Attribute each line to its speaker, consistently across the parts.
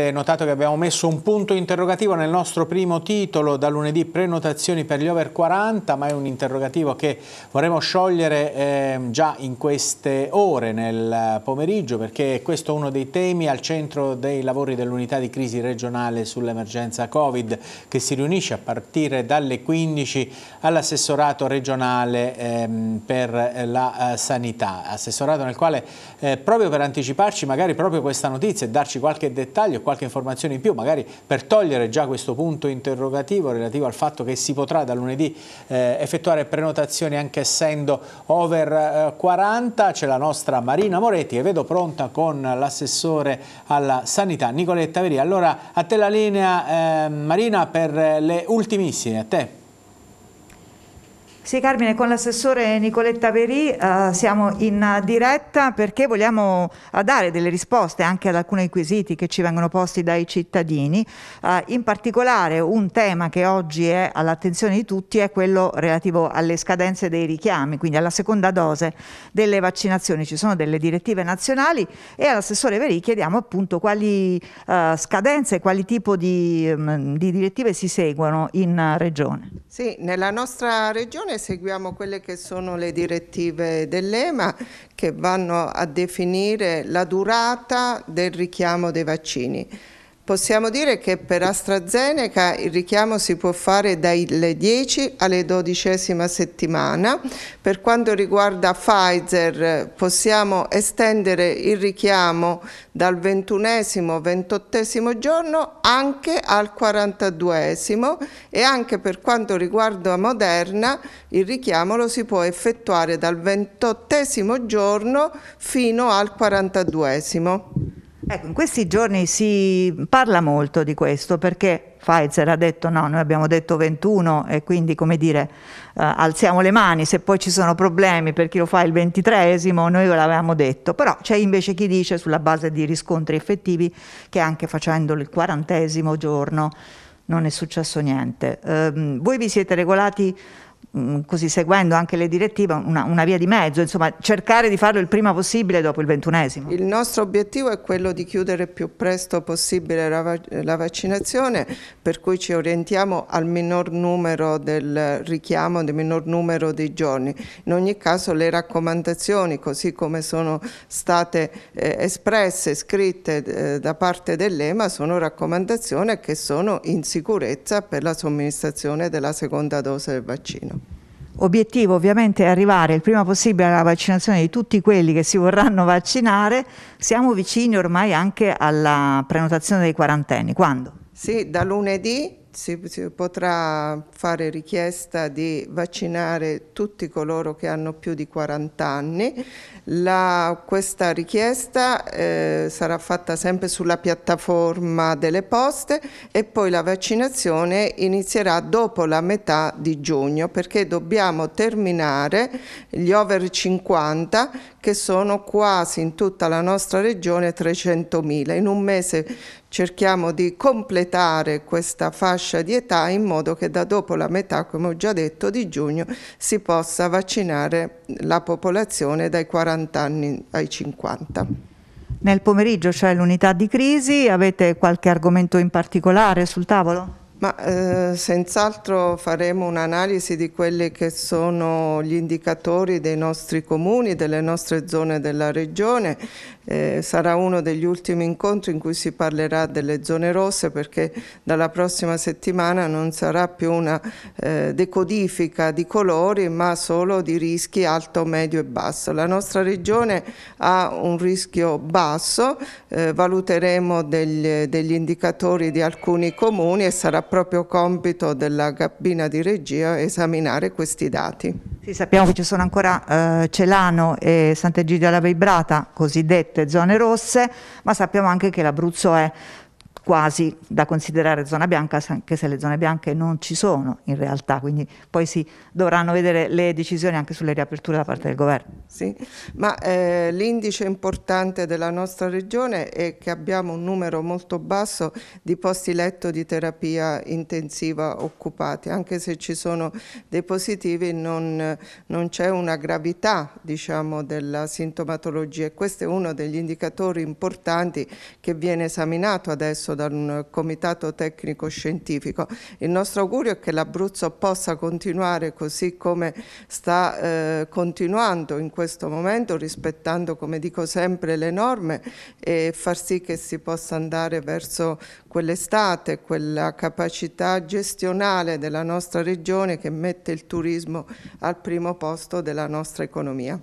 Speaker 1: avete notato che abbiamo messo un punto interrogativo nel nostro primo titolo da lunedì prenotazioni per gli over 40, ma è un interrogativo che vorremmo sciogliere eh, già in queste ore nel pomeriggio perché questo è uno dei temi al centro dei lavori dell'unità di crisi regionale sull'emergenza Covid che si riunisce a partire dalle 15 all'assessorato regionale ehm, eh, per la eh, sanità, assessorato nel quale eh, proprio per anticiparci magari proprio questa notizia e darci qualche dettaglio, qualche informazione in più, magari per togliere già questo punto interrogativo relativo al fatto che si potrà da lunedì eh, effettuare prenotazioni anche essendo over eh, 40. C'è la nostra Marina Moretti che vedo pronta con l'assessore alla sanità Nicoletta Veria. Allora a te la linea eh, Marina per le ultimissime, a te.
Speaker 2: Sì Carmine, con l'assessore Nicoletta Verì uh, eh, siamo in diretta perché vogliamo eh, dare delle risposte anche ad alcuni quesiti che ci vengono posti dai cittadini. Uh, in particolare un tema che oggi è all'attenzione di tutti è quello relativo alle scadenze dei richiami, quindi alla seconda dose delle vaccinazioni. Ci sono delle direttive nazionali e all'assessore Verì chiediamo appunto quali scadenze, quali tipo di, um, di direttive si seguono in regione.
Speaker 3: Sì, nella nostra regione seguiamo quelle che sono le direttive dell'EMA che vanno a definire la durata del richiamo dei vaccini. Possiamo dire che per AstraZeneca il richiamo si può fare dalle 10 alle 12 settimana. Per quanto riguarda Pfizer possiamo estendere il richiamo dal 21 28 giorno anche al 42 e anche per quanto riguarda Moderna il richiamo lo si può effettuare dal 28 giorno fino al 42
Speaker 2: Ecco, in questi giorni si parla molto di questo perché Pfizer ha detto no, noi abbiamo detto 21 e quindi come dire eh, alziamo le mani, se poi ci sono problemi per chi lo fa il 23 noi ve l'avevamo detto, però c'è invece chi dice sulla base di riscontri effettivi che anche facendolo il 40 giorno non è successo niente. Eh, voi vi siete regolati Mm, così seguendo anche le direttive, una, una, via di mezzo, insomma cercare di farlo il prima possibile dopo il ventunesimo.
Speaker 3: Il nostro obiettivo è quello di chiudere più presto possibile la, la vaccinazione, per cui ci orientiamo al minor numero del richiamo, del minor numero dei giorni. In ogni caso le raccomandazioni, così come sono state eh, espresse, scritte eh, da parte dell'EMA, sono raccomandazioni che sono in sicurezza per la somministrazione della seconda dose del vaccino.
Speaker 2: Obiettivo ovviamente è arrivare il prima possibile alla vaccinazione di tutti quelli che si vorranno vaccinare. Siamo vicini ormai anche alla prenotazione dei quarantenni. Quando?
Speaker 3: Sì, da lunedì si, si, potrà fare richiesta di vaccinare tutti coloro che hanno più di 40 anni. La, questa richiesta eh, sarà fatta sempre sulla piattaforma delle poste e poi la vaccinazione inizierà dopo la metà di giugno perché dobbiamo terminare gli over 50 che sono quasi in tutta la nostra regione 300.000. In un mese cerchiamo di completare questa fascia di età in modo che da dopo la metà, come ho già detto, di giugno si possa vaccinare la popolazione dai 40 anni ai 50.
Speaker 2: Nel pomeriggio c'è l'unità di crisi, avete qualche argomento in particolare sul tavolo? Ma
Speaker 3: eh, senz'altro faremo un'analisi di quelli che sono gli indicatori dei nostri comuni, delle nostre zone della regione, eh, sarà uno degli ultimi incontri in cui si parlerà delle zone rosse perché dalla prossima settimana non sarà più una eh, decodifica di colori ma solo di rischi alto, medio e basso. La nostra regione ha un rischio basso, eh, valuteremo degli, degli indicatori di alcuni comuni e sarà proprio compito della cabina di regia esaminare questi dati.
Speaker 2: Sì, sappiamo che ci sono ancora eh, Celano e Sant'Egidio alla Vibrata, cosiddette zone rosse, ma sappiamo anche che l'Abruzzo è quasi da considerare zona bianca, anche se le zone bianche non ci sono in realtà, quindi poi si dovranno vedere le decisioni anche sulle riaperture da parte del governo. Sì, ma
Speaker 3: eh, l'indice importante della nostra regione è che abbiamo un numero molto basso di posti letto di terapia intensiva occupati, anche se ci sono dei positivi non, non c'è una gravità diciamo, della sintomatologia e questo è uno degli indicatori importanti che viene esaminato adesso composto da un comitato tecnico scientifico. Il nostro augurio è che l'Abruzzo possa continuare così come sta eh, continuando in questo momento, rispettando, come dico sempre, le norme e far sì che si possa andare verso quell'estate, quella capacità gestionale della nostra regione che mette il turismo al primo posto della nostra economia.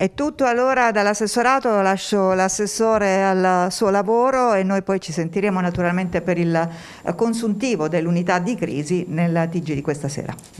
Speaker 2: È tutto allora dall'assessorato, lascio l'assessore al suo lavoro e noi poi ci sentiremo naturalmente per il eh, consuntivo dell'unità di crisi nel TG di questa sera.